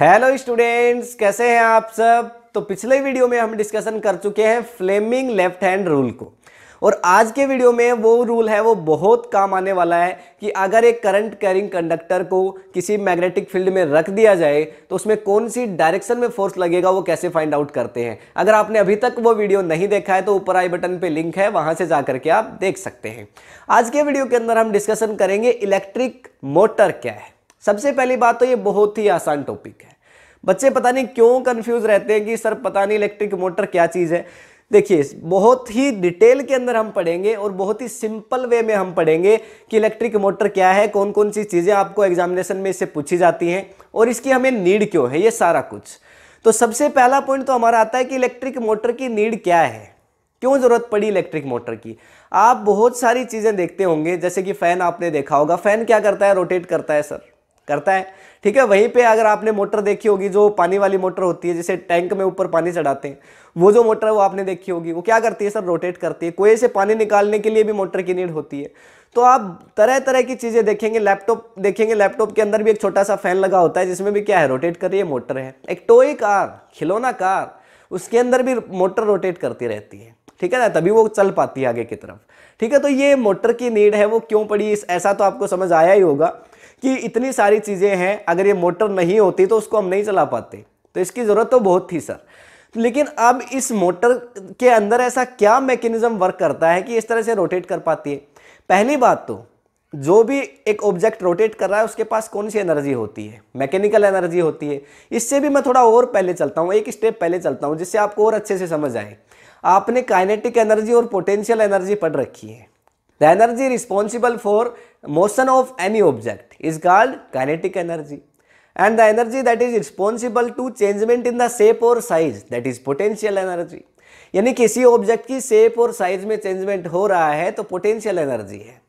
hello students कैसे हैं आप सब तो पिछले वीडियो में हम डिस्कशन कर चुके हैं फ्लेमिंग लेफ्ट हैंड रूल को और आज के वीडियो में वो रूल है वो बहुत काम आने वाला है कि अगर एक करंट कैरिंग कंडक्टर को किसी मैग्नेटिक फील्ड में रख दिया जाए तो उसमें कौन सी डायरेक्शन में फोर्स लगेगा वो कैसे फाइंड आउट करते हैं अगर आपने अभी तक वो वीडियो नहीं देखा है तो ऊपर आई बटन पे लिंक है वहां से जा के आप देख सकते हैं आज के वीडियो के अंदर हम डिस्कशन करेंगे इलेक्ट्रिक मोटर क्या है सबसे पहली बात तो ये बहुत ही आसान टॉपिक है बच्चे पता नहीं क्यों कंफ्यूज रहते हैं कि सर पता नहीं इलेक्ट्रिक मोटर क्या चीज़ है देखिए बहुत ही डिटेल के अंदर हम पढ़ेंगे और बहुत ही सिंपल वे में हम पढ़ेंगे कि इलेक्ट्रिक मोटर क्या है कौन कौन सी चीज़ें आपको एग्जामिनेशन में इससे पूछी जाती हैं और इसकी हमें नीड क्यों है ये सारा कुछ तो सबसे पहला पॉइंट तो हमारा आता है कि इलेक्ट्रिक मोटर की नीड क्या है क्यों ज़रूरत पड़ी इलेक्ट्रिक मोटर की आप बहुत सारी चीज़ें देखते होंगे जैसे कि फ़ैन आपने देखा होगा फ़ैन क्या करता है रोटेट करता है सर करता है ठीक है वहीं पे अगर आपने मोटर देखी होगी जो पानी वाली मोटर होती है जिसे टैंक में ऊपर पानी चढ़ाते हैं वो जो मोटर है वो आपने देखी होगी वो क्या करती है सर रोटेट करती है कुएं से पानी निकालने के लिए भी मोटर की नीड होती है तो आप तरह तरह की चीज़ें देखेंगे लैपटॉप देखेंगे लैपटॉप के अंदर भी एक छोटा सा फैन लगा होता है जिसमें भी क्या है रोटेट कर रही है मोटर है एक टोई कार खिलौना कार उसके अंदर भी मोटर रोटेट करती रहती है ठीक है ना तभी वो चल पाती है आगे की तरफ ठीक है तो ये मोटर की नीड है वो क्यों पड़ी ऐसा तो आपको समझ आया ही होगा कि इतनी सारी चीज़ें हैं अगर ये मोटर नहीं होती तो उसको हम नहीं चला पाते तो इसकी ज़रूरत तो बहुत थी सर लेकिन अब इस मोटर के अंदर ऐसा क्या मैकेनिज्म वर्क करता है कि इस तरह से रोटेट कर पाती है पहली बात तो जो भी एक ऑब्जेक्ट रोटेट कर रहा है उसके पास कौन सी एनर्जी होती है मैकेनिकल एनर्जी होती है इससे भी मैं थोड़ा और पहले चलता हूँ एक स्टेप पहले चलता हूँ जिससे आपको और अच्छे से समझ आए आपने काइनेटिक एनर्जी और पोटेंशियल एनर्जी पढ़ रखी है the energy responsible for motion of any object is called kinetic energy and the energy that is responsible to changement in the shape or size that is potential energy यानी किसी object की shape और size में changement हो रहा है तो potential energy है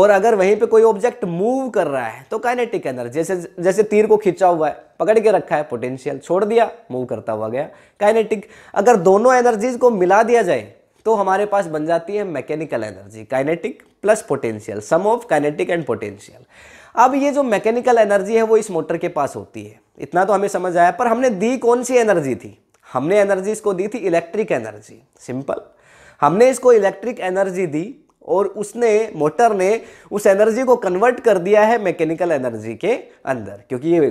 और अगर वहीं पे कोई ऑब्जेक्ट मूव कर रहा है तो काइनेटिक एनर्जी जैसे जैसे तीर को खींचा हुआ है पकड़ के रखा है पोटेंशियल छोड़ दिया मूव करता हुआ गया काइनेटिक अगर दोनों एनर्जीज को मिला दिया जाए तो हमारे पास बन जाती है mechanical energy kinetic plus potential sum of kinetic and potential अब ये जो मैकेनिकल एनर्जी है वो इस मोटर के पास होती है इतना तो हमें समझ आया पर हमने दी कौन सी एनर्जी थी हमने एनर्जी इसको दी थी इलेक्ट्रिक एनर्जी सिंपल हमने इसको इलेक्ट्रिक एनर्जी दी और उसने मोटर ने उस एनर्जी को कन्वर्ट कर दिया है मैकेनिकल एनर्जी के अंदर क्योंकि ये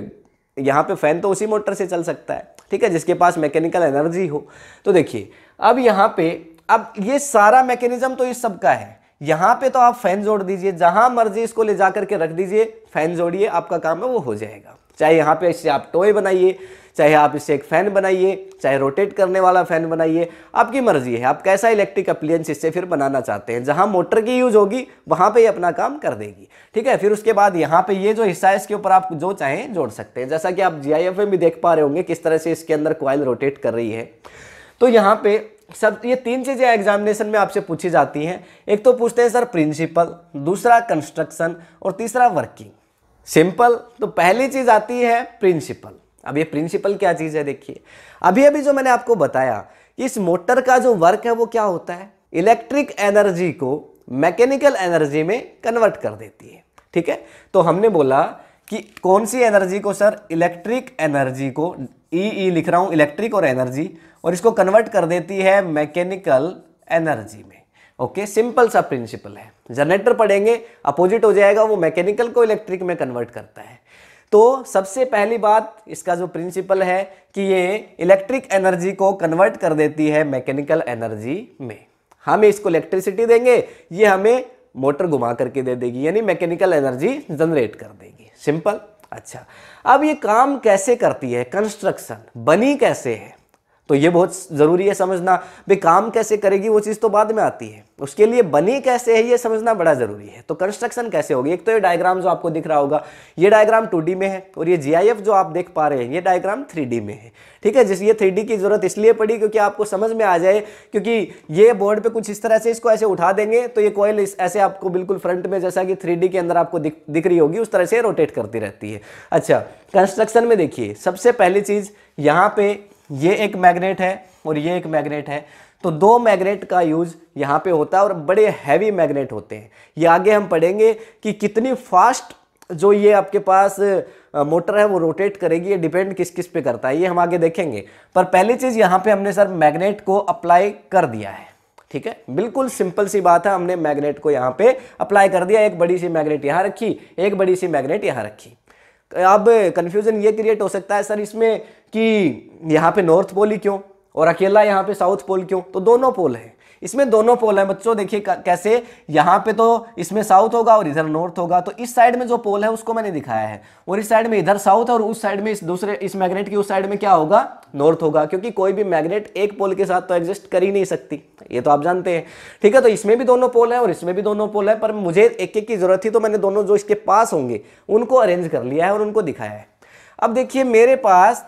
यहाँ पे फैन तो उसी मोटर से चल सकता है ठीक है जिसके पास मैकेनिकल एनर्जी हो तो देखिए अब यहाँ पे अब ये सारा मैकेनिज्म तो इस सब का है यहां पे तो आप फैन जोड़ दीजिए जहां मर्जी इसको ले जा करके रख दीजिए फैन जोड़िए आपका काम है वो हो जाएगा चाहे यहाँ पे इससे आप टॉय बनाइए चाहे आप इससे एक फैन बनाइए चाहे रोटेट करने वाला फैन बनाइए आपकी मर्जी है आप कैसा इलेक्ट्रिक अप्लियंस इससे फिर बनाना चाहते हैं जहां मोटर की यूज होगी वहां पे ये अपना काम कर देगी ठीक है फिर उसके बाद यहाँ पे ये जो हिस्सा है इसके ऊपर आप जो चाहें जोड़ सकते हैं जैसा कि आप जी में भी देख पा रहे होंगे किस तरह से इसके अंदर क्वाइल रोटेट कर रही है तो यहाँ पे सब ये तीन चीज़ें एग्जामिनेशन में आपसे पूछी जाती हैं एक तो पूछते हैं सर प्रिंसिपल दूसरा कंस्ट्रक्शन और तीसरा वर्किंग सिंपल तो पहली चीज़ आती है प्रिंसिपल अब ये प्रिंसिपल क्या चीज़ है देखिए अभी अभी जो मैंने आपको बताया इस मोटर का जो वर्क है वो क्या होता है इलेक्ट्रिक एनर्जी को मैकेनिकल एनर्जी में कन्वर्ट कर देती है ठीक है तो हमने बोला कि कौन सी एनर्जी को सर इलेक्ट्रिक एनर्जी को ई e ई e लिख रहा हूँ इलेक्ट्रिक और एनर्जी और इसको कन्वर्ट कर देती है मैकेनिकल एनर्जी में ओके सिंपल सा प्रिंसिपल है जनरेटर पढ़ेंगे अपोजिट हो जाएगा वो मैकेनिकल को इलेक्ट्रिक में कन्वर्ट करता है तो सबसे पहली बात इसका जो प्रिंसिपल है कि ये इलेक्ट्रिक एनर्जी को कन्वर्ट कर देती है मैकेनिकल एनर्जी में हम इसको इलेक्ट्रिसिटी देंगे ये हमें मोटर घुमा करके दे देगी यानी मैकेनिकल एनर्जी जनरेट कर देगी सिंपल अच्छा अब ये काम कैसे करती है कंस्ट्रक्शन बनी कैसे है तो ये बहुत ज़रूरी है समझना भाई काम कैसे करेगी वो चीज़ तो बाद में आती है उसके लिए बनी कैसे है ये समझना बड़ा ज़रूरी है तो कंस्ट्रक्शन कैसे होगी एक तो ये डायग्राम जो आपको दिख रहा होगा ये डायग्राम टू में है और ये जी जो आप देख पा रहे हैं ये डायग्राम थ्री में है ठीक है जिस ये थ्री की ज़रूरत इसलिए पड़ी क्योंकि आपको समझ में आ जाए क्योंकि ये बोर्ड पर कुछ इस तरह से इसको ऐसे उठा देंगे तो ये कॉयल ऐसे आपको बिल्कुल फ्रंट में जैसा कि थ्री के अंदर आपको दिख रही होगी उस तरह से रोटेट करती रहती है अच्छा कंस्ट्रक्शन में देखिए सबसे पहली चीज़ यहाँ पे ये एक मैग्नेट है और ये एक मैग्नेट है तो दो मैग्नेट का यूज़ यहाँ पे होता है और बड़े हैवी मैग्नेट होते हैं ये आगे हम पढ़ेंगे कि कितनी फास्ट जो ये आपके पास मोटर है वो रोटेट करेगी ये डिपेंड किस किस पे करता है ये हम आगे देखेंगे पर पहली चीज़ यहाँ पे हमने सर मैग्नेट को अप्लाई कर दिया है ठीक है बिल्कुल सिंपल सी बात है हमने मैग्नेट को यहाँ पे अप्लाई कर दिया एक बड़ी सी मैग्नेट यहाँ रखी एक बड़ी सी मैग्नेट यहाँ रखी अब कन्फ्यूज़न ये क्रिएट हो सकता है सर इसमें कि यहाँ पे नॉर्थ पोल ही क्यों और अकेला यहाँ पे साउथ पोल क्यों तो दोनों पोल है इसमें दोनों पोल है बच्चों देखिए कैसे यहाँ पे तो इसमें साउथ होगा और इधर नॉर्थ होगा तो इस साइड में जो पोल है उसको मैंने दिखाया है और इस साइड में इधर साउथ और उस साइड में इस दूसरे इस मैग्नेट की उस साइड में क्या होगा नॉर्थ होगा क्योंकि कोई भी मैग्नेट एक पोल के साथ तो एग्जिस्ट कर ही नहीं सकती ये तो आप जानते हैं ठीक है तो इसमें भी दोनों पोल है और इसमें भी दोनों पोल है पर मुझे एक एक की जरूरत थी तो मैंने दोनों जो इसके पास होंगे उनको अरेंज कर लिया है और उनको दिखाया है अब देखिए मेरे पास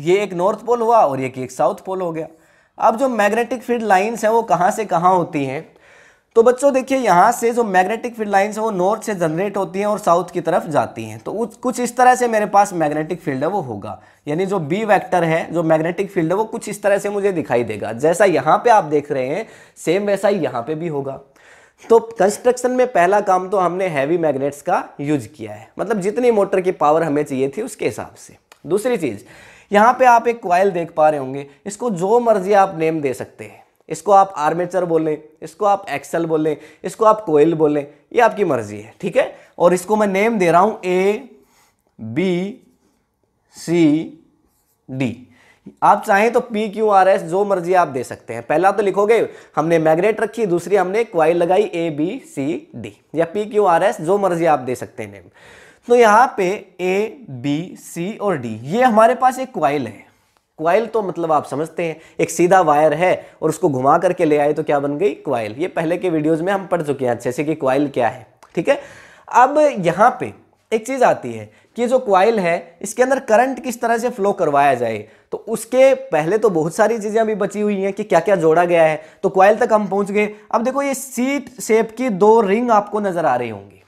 ये एक नॉर्थ पोल हुआ और ये एक साउथ पोल हो गया अब जो मैग्नेटिक फील्ड लाइंस हैं वो कहाँ से कहाँ होती हैं तो बच्चों देखिए यहाँ से जो मैग्नेटिक फील्ड लाइंस हैं वो नॉर्थ से जनरेट होती हैं और साउथ की तरफ जाती हैं तो कुछ इस तरह से मेरे पास मैग्नेटिक फील्ड है वो होगा यानी जो बी वेक्टर है जो मैग्नेटिक फील्ड है वो कुछ इस तरह से मुझे दिखाई देगा जैसा यहाँ पे आप देख रहे हैं सेम वैसा ही यहाँ पे भी होगा तो कंस्ट्रक्शन में पहला काम तो हमने हैवी मैग्नेट्स का यूज किया है मतलब जितनी मोटर की पावर हमें चाहिए थी उसके हिसाब से दूसरी चीज़ यहाँ पे आप एक क्वाइल देख पा रहे होंगे इसको जो मर्जी आप नेम दे सकते हैं इसको आप आर्मेचर बोलें इसको आप एक्सल बोलें इसको आप कोयल बोलें ये आपकी मर्जी है ठीक है और इसको मैं नेम दे रहा हूँ ए बी सी डी आप चाहें तो पी क्यू आर एस जो मर्जी आप दे सकते हैं पहला तो लिखोगे हमने मैग्नेट रखी दूसरी हमने क्वाइल लगाई ए बी सी डी या पी क्यू आर एस जो मर्जी आप दे सकते हैं नेम तो यहाँ पे ए बी सी और डी ये हमारे पास एक क्वाइल है क्वाइल तो मतलब आप समझते हैं एक सीधा वायर है और उसको घुमा करके ले आए तो क्या बन गई क्वाइल ये पहले के वीडियोस में हम पढ़ चुके हैं अच्छे से कि क्वाइल क्या है ठीक है अब यहाँ पे एक चीज़ आती है कि जो क्वाइल है इसके अंदर करंट किस तरह से फ्लो करवाया जाए तो उसके पहले तो बहुत सारी चीज़ें अभी बची हुई हैं कि क्या क्या जोड़ा गया है तो क्वाइल तक हम पहुंच गए अब देखो ये सीट शेप की दो रिंग आपको नज़र आ रही होंगी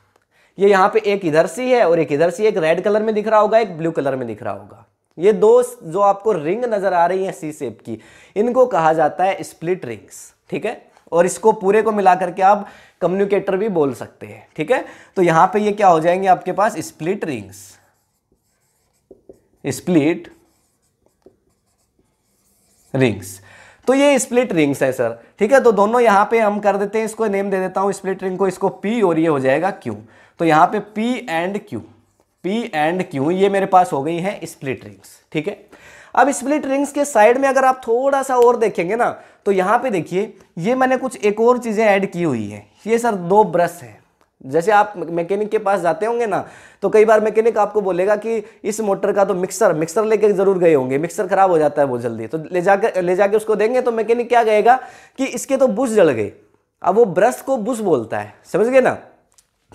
ये यहाँ पे एक इधर सी है और एक इधर सी एक रेड कलर में दिख रहा होगा एक ब्लू कलर में दिख रहा होगा ये दो जो आपको रिंग नजर आ रही है सी सेप की इनको कहा जाता है स्प्लिट रिंग्स ठीक है और इसको पूरे को मिला करके आप कम्युनिकेटर भी बोल सकते हैं ठीक है तो यहां पे ये क्या हो जाएंगे आपके पास स्प्लिट रिंग्स स्प्लिट रिंग्स तो ये स्प्लिट रिंग्स है सर ठीक है तो दोनों यहां पे हम कर देते हैं इसको नेम दे देता हूं स्प्लिट रिंग को इसको पी और ये हो जाएगा क्यू तो यहां पे P and Q P and Q ये मेरे पास हो गई हैं स्प्लिट रिंग्स ठीक है अब स्प्लिट रिंग्स के साइड में अगर आप थोड़ा सा और देखेंगे ना तो यहां पे देखिए ये मैंने कुछ एक और चीज़ें ऐड की हुई हैं ये सर दो ब्रश हैं जैसे आप मैकेनिक के पास जाते होंगे ना तो कई बार मैकेनिक आपको बोलेगा कि इस मोटर का तो मिक्सर मिक्सर लेके जरूर गए होंगे मिक्सर खराब हो जाता है बहुत जल्दी तो ले जाकर ले जाके उसको देंगे तो मैकेनिक क्या कहेगा कि इसके तो बुश जल गए अब वो ब्रश को बुश बोलता है समझ गए ना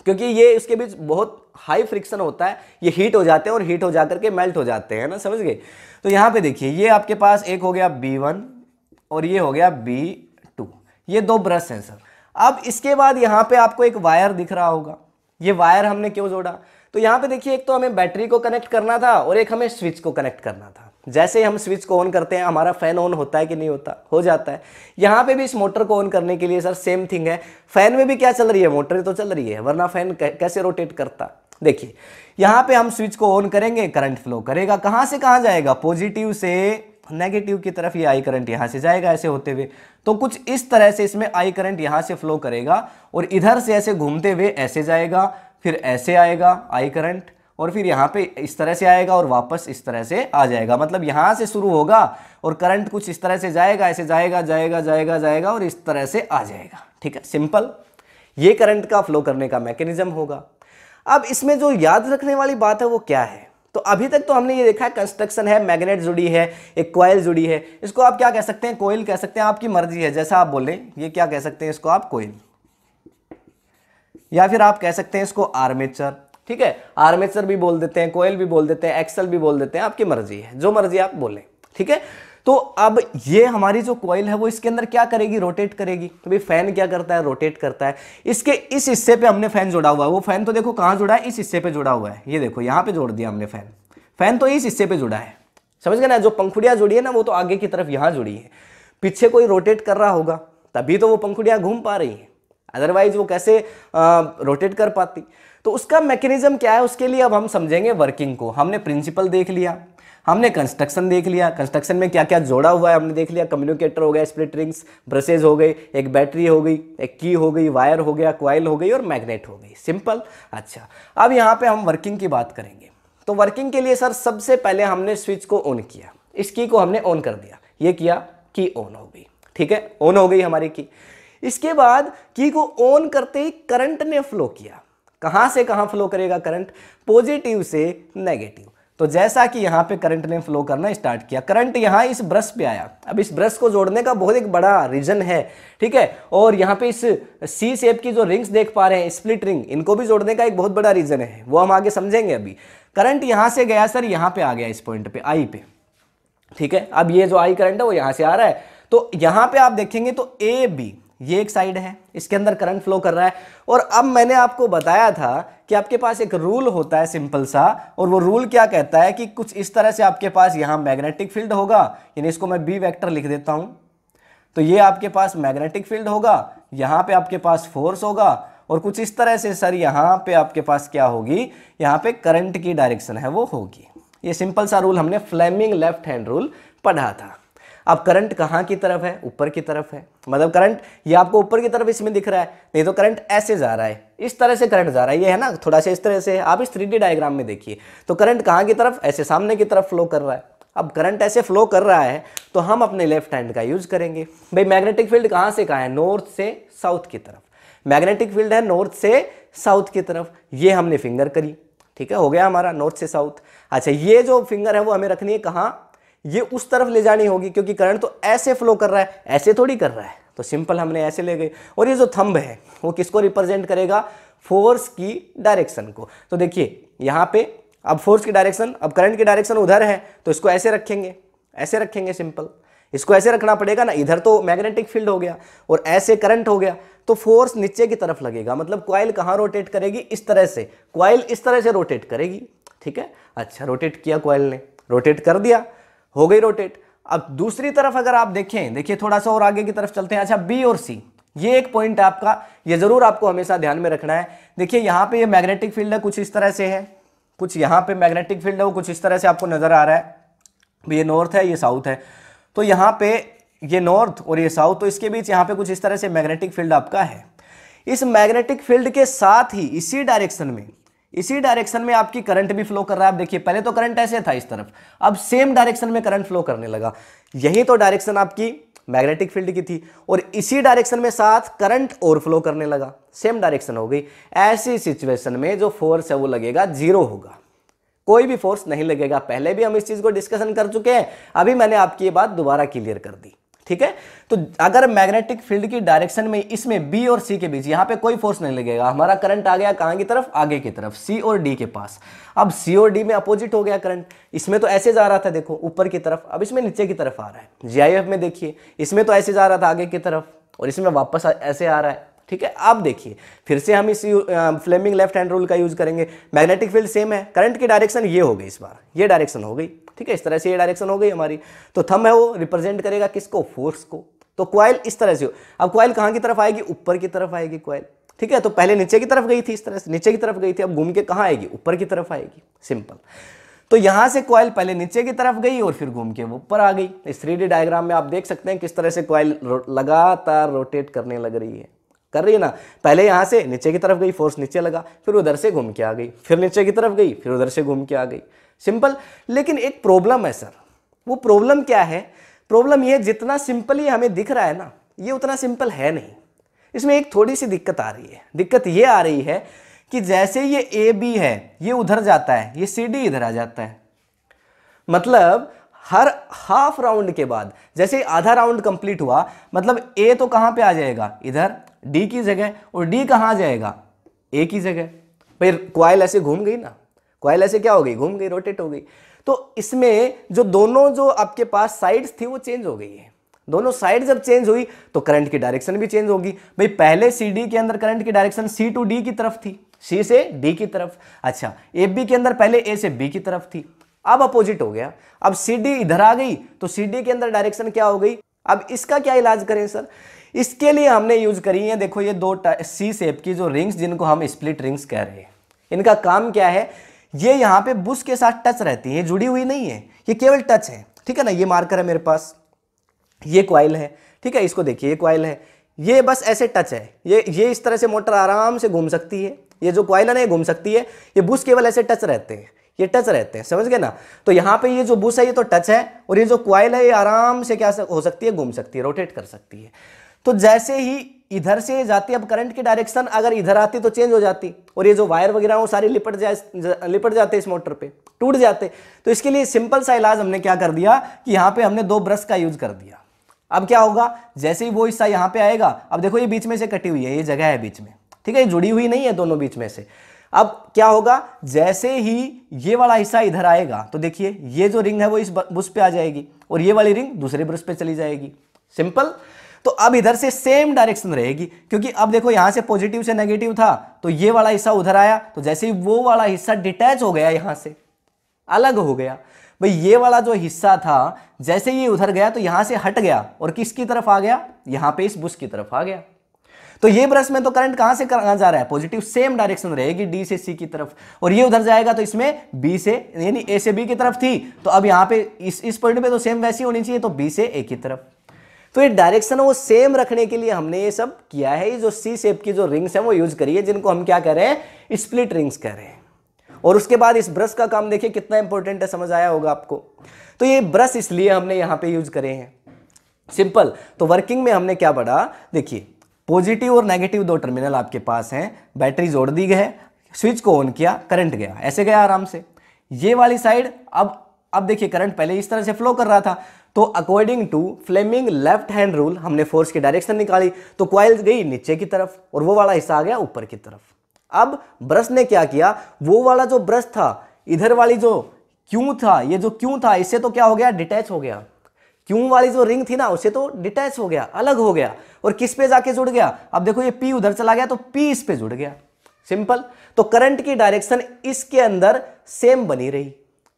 क्योंकि ये इसके बीच बहुत हाई फ्रिक्शन होता है ये हीट हो जाते हैं और हीट हो जा करके मेल्ट हो जाते हैं ना समझ गए तो यहाँ पे देखिए ये आपके पास एक हो गया बी वन और ये हो गया बी टू ये दो ब्रश हैं सर अब इसके बाद यहाँ पे आपको एक वायर दिख रहा होगा ये वायर हमने क्यों जोड़ा तो यहाँ पे देखिए एक तो हमें बैटरी को कनेक्ट करना था और एक हमें स्विच को कनेक्ट करना था जैसे हम स्विच को ऑन करते हैं हमारा फैन ऑन होता है कि नहीं होता हो जाता है यहाँ पे भी इस मोटर को ऑन करने के लिए सर सेम थिंग है फैन में भी क्या चल रही है मोटर तो चल रही है वरना फैन कैसे रोटेट करता देखिए यहाँ पे हम स्विच को ऑन करेंगे करंट फ्लो करेगा कहाँ से कहाँ जाएगा पॉजिटिव से नेगेटिव की तरफ ये आई करंट यहाँ से जाएगा ऐसे होते हुए तो कुछ इस तरह से इसमें आई करंट यहाँ से फ्लो करेगा और इधर से ऐसे घूमते हुए ऐसे जाएगा फिर ऐसे आएगा आई करंट और फिर यहाँ पे इस तरह से आएगा और वापस इस तरह से आ जाएगा मतलब यहाँ से शुरू होगा और करंट कुछ इस तरह से जाएगा ऐसे जाएगा जाएगा जाएगा जाएगा और इस तरह से आ जाएगा ठीक है सिंपल ये करंट का फ्लो करने का मैकेनिज्म होगा अब इसमें जो याद रखने वाली बात है वो क्या है तो अभी तक तो हमने ये देखा है कंस्ट्रक्शन है मैग्नेट जुड़ी है एक कोयल जुड़ी है इसको आप क्या कह सकते हैं कोयल कह सकते हैं आपकी मर्जी है जैसा आप बोले ये क्या कह सकते हैं इसको आप कोयल या फिर आप कह सकते हैं इसको आर्मेचर ठीक है आर्मेचर भी बोल देते हैं कोयल भी बोल देते हैं एक्सल भी बोल देते हैं आपकी मर्जी है जो मर्जी आप बोलें ठीक है तो अब ये हमारी जो कॉइल है वो इसके अंदर क्या करेगी रोटेट करेगी तो भाई फैन क्या करता है रोटेट करता है इसके इस हिस्से पे हमने फैन जुड़ा हुआ है वो फैन तो देखो कहां जुड़ा है इस हिस्से पे जुड़ा हुआ है ये देखो यहां पे जोड़ दिया हमने फैन फैन तो इस हिस्से पे जुड़ा है समझ गए ना जो पंखुड़िया जुड़ी है ना वो तो आगे की तरफ यहां जुड़ी है पीछे कोई रोटेट कर रहा होगा तभी तो वो पंखुड़िया घूम पा रही है अदरवाइज वो कैसे रोटेट कर पाती तो उसका मैकेनिज्म क्या है उसके लिए अब हम समझेंगे वर्किंग को हमने प्रिंसिपल देख लिया हमने कंस्ट्रक्शन देख लिया कंस्ट्रक्शन में क्या क्या जोड़ा हुआ है हमने देख लिया कम्युनिकेटर हो गया स्प्लिट रिंग्स ब्रशेज हो गई एक बैटरी हो गई एक की हो गई वायर हो गया क्वाइल हो गई और मैग्नेट हो गई सिंपल अच्छा अब यहाँ पे हम वर्किंग की बात करेंगे तो वर्किंग के लिए सर सबसे पहले हमने स्विच को ऑन किया इस की को हमने ऑन कर दिया ये किया की ऑन हो गई ठीक है ऑन हो गई हमारी की इसके बाद की को ऑन करते ही करंट ने फ्लो किया कहाँ से कहां फ्लो करेगा करंट पॉजिटिव से नेगेटिव तो जैसा कि यहां पे करंट ने फ्लो करना स्टार्ट किया करंट यहां इस ब्रश पे आया अब इस ब्रश को जोड़ने का बहुत एक बड़ा रीजन है ठीक है और यहां पे इस सी शेप की जो रिंग्स देख पा रहे हैं स्प्लिट रिंग इनको भी जोड़ने का एक बहुत बड़ा रीजन है वो हम आगे समझेंगे अभी करंट यहाँ से गया सर यहां पर आ गया इस पॉइंट पे आई पे ठीक है अब ये जो आई करंट है वो यहाँ से आ रहा है तो यहां पर आप देखेंगे तो ए बी ये एक साइड है इसके अंदर करंट फ्लो कर रहा है और अब मैंने आपको बताया था कि आपके पास एक रूल होता है सिंपल सा और वो रूल क्या कहता है कि कुछ इस तरह से आपके पास यहाँ मैग्नेटिक फील्ड होगा यानी इसको मैं बी वेक्टर लिख देता हूँ तो ये आपके पास मैग्नेटिक फील्ड होगा यहाँ पे आपके पास फोर्स होगा और कुछ इस तरह से सर यहाँ पे आपके पास क्या होगी यहाँ पे करंट की डायरेक्शन है वो होगी ये सिंपल सा रूल हमने फ्लेमिंग लेफ्ट हैंड रूल पढ़ा था अब करंट कहाँ की तरफ है ऊपर की तरफ है मतलब करंट ये आपको ऊपर की तरफ इसमें दिख रहा है नहीं तो करंट ऐसे जा रहा है इस तरह से करंट जा रहा है ये है ना थोड़ा सा इस तरह से आप इस थ्री डायग्राम में देखिए तो करंट कहाँ की तरफ ऐसे सामने की तरफ फ्लो कर रहा है अब करंट ऐसे फ्लो कर रहा है तो हम अपने लेफ्ट हैंड का यूज करेंगे भाई मैग्नेटिक फील्ड कहाँ से कहाँ है नॉर्थ से साउथ की तरफ मैग्नेटिक फील्ड है नॉर्थ से साउथ की तरफ ये हमने फिंगर करी ठीक है हो गया हमारा नॉर्थ से साउथ अच्छा ये जो फिंगर है वो हमें रखनी है कहाँ ये उस तरफ ले जानी होगी क्योंकि करंट तो ऐसे फ्लो कर रहा है ऐसे थोड़ी कर रहा है तो सिंपल हमने ऐसे ले गए और ये जो थंब है वो किसको रिप्रेजेंट करेगा फोर्स की डायरेक्शन को तो देखिए यहाँ पे अब फोर्स की डायरेक्शन अब करंट की डायरेक्शन उधर है तो इसको ऐसे रखेंगे ऐसे रखेंगे सिंपल इसको ऐसे रखना पड़ेगा ना इधर तो मैग्नेटिक फील्ड हो गया और ऐसे करंट हो गया तो फोर्स नीचे की तरफ लगेगा मतलब क्वाइल कहाँ रोटेट करेगी इस तरह से क्वाइल इस तरह से रोटेट करेगी ठीक है अच्छा रोटेट किया क्वाइल ने रोटेट कर दिया हो गई रोटेट अब दूसरी तरफ अगर आप देखें देखिए थोड़ा सा और आगे की तरफ चलते हैं अच्छा बी और सी ये एक पॉइंट है आपका ये जरूर आपको हमेशा ध्यान में रखना है देखिए यहां पे ये मैग्नेटिक फील्ड है कुछ इस तरह से है कुछ यहां पे मैग्नेटिक फील्ड है वो कुछ इस तरह से आपको नजर आ रहा है ये नॉर्थ है ये साउथ है तो यहां पे ये नॉर्थ और ये साउथ तो इसके बीच यहां पे कुछ इस तरह से मैग्नेटिक फील्ड आपका है इस मैग्नेटिक फील्ड के साथ ही इसी डायरेक्शन में इसी डायरेक्शन में आपकी करंट भी फ्लो कर रहा है आप देखिए पहले तो करंट ऐसे था इस तरफ अब सेम डायरेक्शन में करंट फ्लो करने लगा यही तो डायरेक्शन आपकी मैग्नेटिक फील्ड की थी और इसी डायरेक्शन में साथ करंट और फ्लो करने लगा सेम डायरेक्शन हो गई ऐसी सिचुएशन में जो फोर्स है वो लगेगा जीरो होगा कोई भी फोर्स नहीं लगेगा पहले भी हम इस चीज़ को डिस्कशन कर चुके हैं अभी मैंने आपकी ये बात दोबारा क्लियर कर दी ठीक है तो अगर मैग्नेटिक फील्ड की डायरेक्शन में इसमें बी और सी के बीच यहां पे कोई फोर्स नहीं लगेगा हमारा करंट आ गया कहां की तरफ आगे की तरफ सी और डी के पास अब सी और डी में अपोजिट हो गया करंट इसमें तो ऐसे जा रहा था देखो ऊपर की तरफ अब इसमें नीचे की तरफ आ रहा है जीआईएफ में देखिए इसमें तो ऐसे जा रहा था आगे की तरफ और इसमें वापस ऐसे आ रहा है ठीक है आप देखिए फिर से हम इस फ्लेमिंग लेफ्ट हैंड रूल का यूज करेंगे मैग्नेटिक फील्ड सेम है करंट की डायरेक्शन ये हो गई इस बार ये डायरेक्शन हो गई ठीक है इस तरह से ये डायरेक्शन हो गई हमारी तो थम है वो रिप्रेजेंट करेगा किसको फोर्स को तो क्वाइल इस तरह से हो अब क्वाइल कहाँ की तरफ आएगी ऊपर की तरफ आएगी क्वाइल ठीक है तो पहले नीचे की तरफ गई थी इस तरह से नीचे की तरफ गई थी अब घूम के कहाँ आएगी ऊपर की तरफ आएगी सिंपल तो यहां से क्वाइल पहले नीचे की तरफ गई और फिर घूम के वो ऊपर आ गई इस थ्री डायग्राम में आप देख सकते हैं किस तरह से क्वाइल रो, लगातार रोटेट करने लग रही है कर रही है ना पहले यहां से नीचे की तरफ गई फोर्स नीचे लगा फिर उधर से घूम के आ गई फिर नीचे की तरफ गई फिर उधर से घूम के आ गई सिंपल लेकिन एक प्रॉब्लम है सर वो प्रॉब्लम क्या है प्रॉब्लम ये जितना सिंपल ये हमें दिख रहा है ना ये उतना सिंपल है नहीं इसमें एक थोड़ी सी दिक्कत आ रही है दिक्कत ये आ रही है कि जैसे ये ए बी है ये उधर जाता है ये सी डी इधर आ जाता है मतलब हर हाफ राउंड के बाद जैसे आधा राउंड कंप्लीट हुआ मतलब ए तो कहाँ पे आ जाएगा इधर डी की जगह और डी कहाँ जाएगा ए की जगह भाई क्वाइल ऐसे घूम गई ना क्वाइल ऐसे क्या हो गई घूम गई रोटेट हो गई तो इसमें जो दोनों जो आपके पास साइड्स थी वो चेंज हो गई है दोनों साइड जब चेंज हुई तो करंट की डायरेक्शन भी चेंज होगी भाई पहले सी डी के अंदर करंट की डायरेक्शन सी टू डी की तरफ थी सी से डी की तरफ अच्छा ए बी के अंदर पहले ए से बी की तरफ थी अब अपोजिट हो गया अब सी डी इधर आ गई तो सी डी के अंदर डायरेक्शन क्या हो गई अब इसका क्या इलाज करें सर इसके लिए हमने यूज करी है देखो ये दो सी सेप की जो रिंग्स जिनको हम स्प्लिट रिंग्स कह रहे हैं इनका काम क्या है ये यहाँ पे बुश के साथ टच रहती है जुड़ी हुई नहीं है ये केवल टच है ठीक है ना ये मार्कर है मेरे पास ये क्वाइल है ठीक है इसको देखिए ये क्वाइल है ये बस ऐसे टच है ये ये इस तरह से मोटर आराम से घूम सकती है ये जो क्वाइल है ना ये घूम सकती है ये बुश केवल ऐसे टच रहते हैं ये टच रहते हैं समझ गए ना तो यहाँ पे ये जो बुश है ये तो टच है और ये जो क्वाइल है ये आराम से क्या हो सकती है घूम सकती है रोटेट कर सकती है तो जैसे ही इधर से जाती अब करंट की डायरेक्शन अगर इधर आती तो चेंज हो जाती और ये जो वायर वगैरह वो सारी लिपट जाए जा, लिपट जाते इस मोटर पे टूट जाते तो इसके लिए सिंपल सा इलाज हमने क्या कर दिया कि यहाँ पे हमने दो ब्रश का यूज कर दिया अब क्या होगा जैसे ही वो हिस्सा यहाँ पे आएगा अब देखो ये बीच में से कटी हुई है ये जगह है बीच में ठीक है ये जुड़ी हुई नहीं है दोनों बीच में से अब क्या होगा जैसे ही ये वाला हिस्सा इधर आएगा तो देखिए ये जो रिंग है वो इस ब्रश पे आ जाएगी और ये वाली रिंग दूसरे ब्रश पे चली जाएगी सिंपल तो अब इधर से सेम डायरेक्शन रहेगी क्योंकि अब देखो यहां से पॉजिटिव से नेगेटिव था तो ये वाला हिस्सा उधर आया तो जैसे ही वो वाला हिस्सा डिटैच हो गया यहां से अलग हो गया भाई ये वाला जो हिस्सा था जैसे ये उधर गया तो यहां से हट गया और किसकी तरफ आ गया यहां पे इस बुश की तरफ आ गया तो ये ब्रश में तो करंट कहां से कहां जा रहा है पॉजिटिव सेम डायरेक्शन रहेगी डी से सी की तरफ और ये उधर जाएगा तो इसमें बी से यानी ए से बी की तरफ थी तो अब यहां पे इस इस पॉइंट पे तो सेम वैसी होनी चाहिए तो बी से ए की तरफ तो ये डायरेक्शन वो सेम रखने के लिए हमने ये सब किया है जो सी शेप की जो रिंग्स हैं वो यूज करी है जिनको हम क्या कह रहे हैं स्प्लिट रिंग्स कह रहे हैं और उसके बाद इस ब्रश का काम देखिए कितना इंपॉर्टेंट है समझ आया होगा आपको तो ये ब्रश इसलिए हमने यहाँ पे यूज करे हैं सिंपल तो वर्किंग में हमने क्या पढ़ा देखिए पॉजिटिव और नेगेटिव दो टर्मिनल आपके पास हैं बैटरी जोड़ दी गए स्विच को ऑन किया करंट गया ऐसे गया आराम से ये वाली साइड अब अब देखिए करंट पहले इस तरह से फ्लो कर रहा था तो according to Fleming left hand rule हमने फोर्स की डायरेक्शन निकाली तो क्वाइल गई नीचे की तरफ और वो वाला हिस्सा आ गया ऊपर की तरफ अब ब्रश ने क्या किया वो वाला जो ब्रश था इधर वाली जो क्यों था ये जो क्यों था इससे तो क्या हो गया डिटैच हो गया क्यों वाली जो रिंग थी ना उससे तो डिटैच हो गया अलग हो गया और किस पे जाके जुड़ गया अब देखो ये पी उधर चला गया तो पी इस पे जुड़ गया सिंपल तो करंट की डायरेक्शन इसके अंदर सेम बनी रही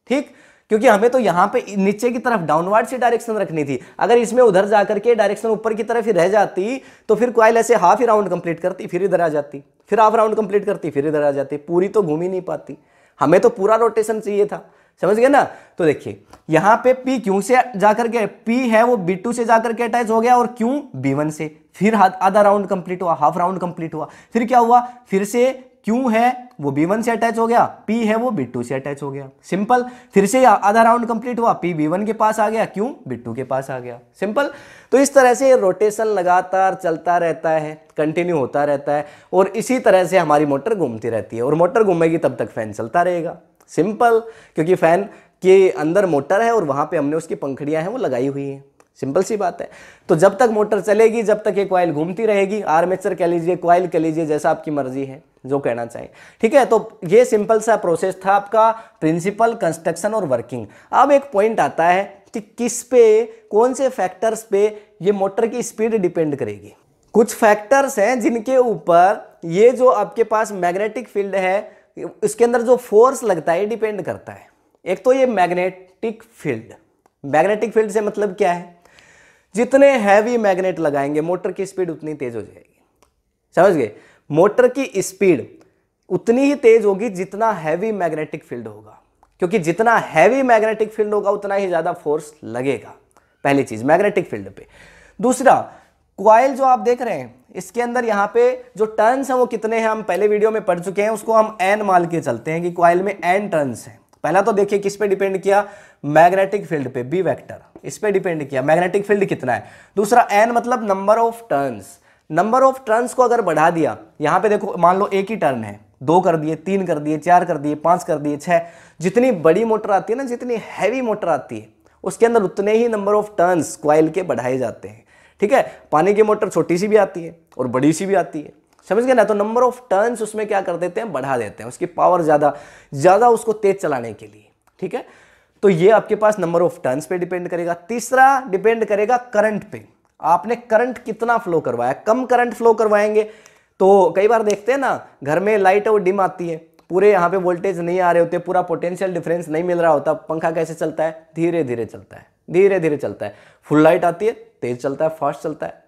ठीक क्योंकि हमें तो यहां पे नीचे की तरफ डाउनवर्ड से डायरेक्शन रखनी थी अगर इसमें उधर जाकर के डायरेक्शन ऊपर की तरफ ही रह जाती तो फिर क्वाइल ऐसे हाफ ही राउंड कंप्लीट करती फिर इधर आ जाती फिर हाफ राउंड कंप्लीट करती फिर इधर आ जाती पूरी तो घूम ही नहीं पाती हमें तो पूरा रोटेशन चाहिए था समझ गए ना तो देखिए यहां पे P क्यू से जाकर के P है वो B2 से जाकर के अटैच हो गया और Q B1 से फिर आधा राउंड कंप्लीट हुआ हाफ राउंड कंप्लीट हुआ फिर क्या हुआ फिर से क्यू है वो बी वन से अटैच हो गया पी है वो बी टू से अटैच हो गया सिंपल फिर से आधा राउंड कंप्लीट हुआ पी बी वन के पास आ गया क्यू बी टू के पास आ गया सिंपल तो इस तरह से रोटेशन लगातार चलता रहता है कंटिन्यू होता रहता है और इसी तरह से हमारी मोटर घूमती रहती है और मोटर घूमेगी तब तक फैन चलता रहेगा सिंपल क्योंकि फैन के अंदर मोटर है और वहाँ पर हमने उसकी पंखड़ियाँ हैं वो लगाई हुई हैं सिंपल सी बात है तो जब तक मोटर चलेगी जब तक ये क्वाइल घूमती रहेगी आर्मेचर कह लीजिए क्वाइल कह लीजिए जैसा आपकी मर्जी है जो कहना चाहिए ठीक है तो ये सिंपल सा प्रोसेस था आपका प्रिंसिपल कंस्ट्रक्शन और वर्किंग अब एक पॉइंट आता है कि किस पे कौन से फैक्टर्स पे ये मोटर की स्पीड डिपेंड करेगी कुछ फैक्टर्स हैं जिनके ऊपर ये जो आपके पास मैग्नेटिक फील्ड है इसके अंदर जो फोर्स लगता है डिपेंड करता है एक तो ये मैग्नेटिक फील्ड मैग्नेटिक फील्ड से मतलब क्या है जितने हैवी मैग्नेट लगाएंगे मोटर की स्पीड उतनी तेज हो जाएगी समझ गए मोटर की स्पीड उतनी ही तेज होगी जितना हैवी मैग्नेटिक फील्ड होगा क्योंकि जितना हैवी मैग्नेटिक फील्ड होगा उतना ही ज़्यादा फोर्स लगेगा पहली चीज़ मैग्नेटिक फील्ड पे दूसरा क्वाइल जो आप देख रहे हैं इसके अंदर यहाँ पे जो टर्न्स हैं वो कितने हैं हम पहले वीडियो में पढ़ चुके हैं उसको हम एन मान के चलते हैं कि क्वाइल में एन टर्न्स हैं पहला तो देखिए किस पे डिपेंड किया मैग्नेटिक फील्ड पे बी वेक्टर इस पे डिपेंड किया मैग्नेटिक फील्ड कितना है दूसरा एन मतलब number of turns number of turns को अगर बढ़ा दिया यहां पे देखो मान लो एक ही टर्न है दो कर दिए तीन कर दिए चार कर दिए पाँच कर दिए छः जितनी बड़ी मोटर आती है ना जितनी हैवी मोटर आती है उसके अंदर उतने ही नंबर ऑफ टर्न्स क्वाइल के बढ़ाए जाते हैं ठीक है पानी की मोटर छोटी सी भी आती है और बड़ी सी भी आती है समझ गए ना तो नंबर ऑफ टर्न्स उसमें क्या कर देते हैं बढ़ा देते हैं उसकी पावर ज़्यादा ज़्यादा उसको तेज चलाने के लिए ठीक है तो ये आपके पास नंबर ऑफ टर्न्स पे डिपेंड करेगा तीसरा डिपेंड करेगा करंट पे आपने करंट कितना फ्लो करवाया कम करंट फ्लो करवाएंगे तो कई बार देखते हैं ना घर में लाइट और डिम आती है पूरे यहाँ पे वोल्टेज नहीं आ रहे होते पूरा पोटेंशियल डिफरेंस नहीं मिल रहा होता पंखा कैसे चलता है धीरे धीरे चलता है धीरे धीरे चलता है फुल लाइट आती है तेज चलता है फास्ट चलता है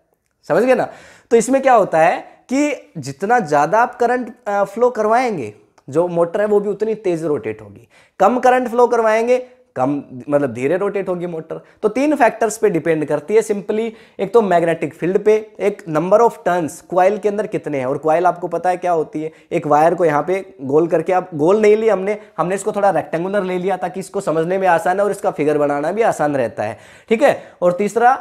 समझ गए ना तो इसमें क्या होता है कि जितना ज़्यादा आप करंट फ्लो करवाएंगे जो मोटर है वो भी उतनी तेज रोटेट होगी कम करंट फ्लो करवाएंगे कम मतलब धीरे रोटेट होगी मोटर तो तीन फैक्टर्स पे डिपेंड करती है सिंपली एक तो मैग्नेटिक फील्ड पे एक नंबर ऑफ टर्न्स क्वाइल के अंदर कितने हैं और क्वाइल आपको पता है क्या होती है एक वायर को यहाँ पे गोल करके आप गोल नहीं लिया हमने हमने इसको थोड़ा रेक्टेंगुलर ले लिया ताकि इसको समझने में आसान है और इसका फिगर बनाना भी आसान रहता है ठीक है और तीसरा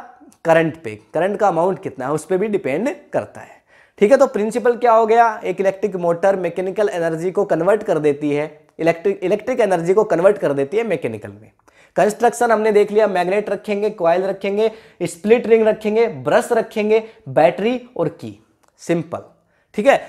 करंट पे करंट का अमाउंट कितना है उस पर भी डिपेंड करता है ठीक है तो प्रिंसिपल क्या हो गया एक इलेक्ट्रिक मोटर मैकेनिकल एनर्जी को कन्वर्ट कर देती है इलेक्ट्रिक इलेक्ट्रिक एनर्जी को कन्वर्ट कर देती है मैकेनिकल में कंस्ट्रक्शन हमने देख लिया मैग्नेट रखेंगे क्वाइल रखेंगे स्प्लिट रिंग रखेंगे ब्रश रखेंगे बैटरी और की सिंपल ठीक है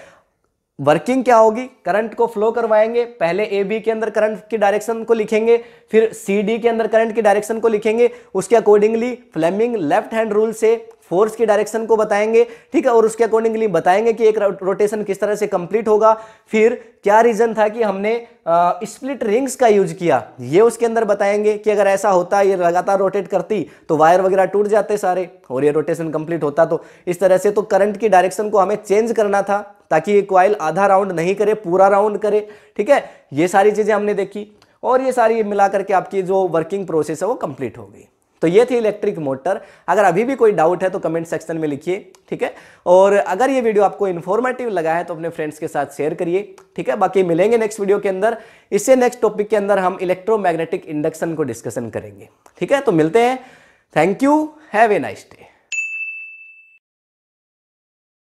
वर्किंग क्या होगी करंट को फ्लो करवाएंगे पहले ए बी के अंदर करंट की डायरेक्शन को लिखेंगे फिर सी डी के अंदर करंट की डायरेक्शन को लिखेंगे उसके accordingly Fleming left hand rule से फोर्स की डायरेक्शन को बताएंगे ठीक है और उसके अकॉर्डिंगली बताएंगे कि एक रोटेशन किस तरह से कंप्लीट होगा फिर क्या रीजन था कि हमने स्प्लिट रिंग्स का यूज किया ये उसके अंदर बताएंगे कि अगर ऐसा होता ये लगातार रोटेट करती तो वायर वगैरह टूट जाते सारे और ये रोटेशन कंप्लीट होता तो इस तरह से तो करंट की डायरेक्शन को हमें चेंज करना था ताकि ये क्वाइल आधा राउंड नहीं करे पूरा राउंड करे ठीक है ये सारी चीज़ें हमने देखी और ये सारी मिला करके आपकी जो वर्किंग प्रोसेस है वो कंप्लीट हो गई तो ये थी इलेक्ट्रिक मोटर अगर अभी भी कोई डाउट है तो कमेंट सेक्शन में लिखिए ठीक है और अगर ये वीडियो आपको इन्फॉर्मेटिव लगा है तो अपने फ्रेंड्स के साथ शेयर करिए ठीक है बाकी मिलेंगे नेक्स्ट वीडियो के अंदर इससे नेक्स्ट टॉपिक के अंदर हम इलेक्ट्रोमैग्नेटिक इंडक्शन को डिस्कशन करेंगे ठीक है तो मिलते हैं thank you have a nice day